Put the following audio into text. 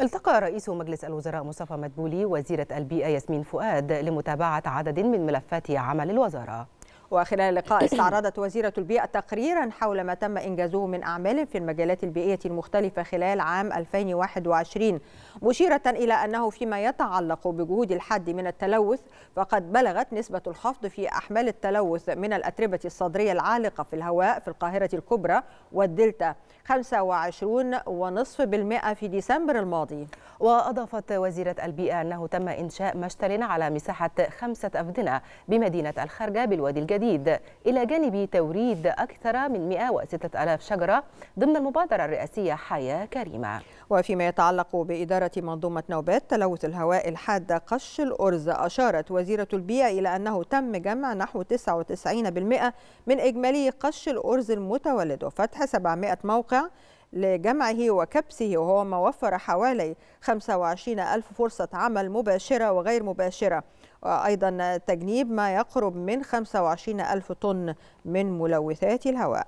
التقى رئيس مجلس الوزراء مصطفى مدبولي وزيرة البيئة ياسمين فؤاد لمتابعة عدد من ملفات عمل الوزارة وخلال اللقاء استعرضت وزيرة البيئة تقريرا حول ما تم إنجازه من أعمال في المجالات البيئية المختلفة خلال عام 2021 مشيرة إلى أنه فيما يتعلق بجهود الحد من التلوث فقد بلغت نسبة الخفض في أحمال التلوث من الأتربة الصدرية العالقة في الهواء في القاهرة الكبرى والدلتا 25.5% في ديسمبر الماضي وأضافت وزيرة البيئة أنه تم إنشاء مشتل على مساحة خمسة أفدنة بمدينة الخرجة بالوادي الجديد الجديد إلى جانب توريد أكثر من 106,000 شجرة ضمن المبادرة الرئاسية حياة كريمة وفيما يتعلق بإدارة منظومة نوبات تلوث الهواء الحاد قش الأرز أشارت وزيرة البيئة إلى أنه تم جمع نحو 99% من إجمالي قش الأرز المتولد وفتح 700 موقع لجمعه وكبسه وهو ما وفر حوالي 25 ألف فرصة عمل مباشرة وغير مباشرة وأيضا تجنيب ما يقرب من 25 ألف طن من ملوثات الهواء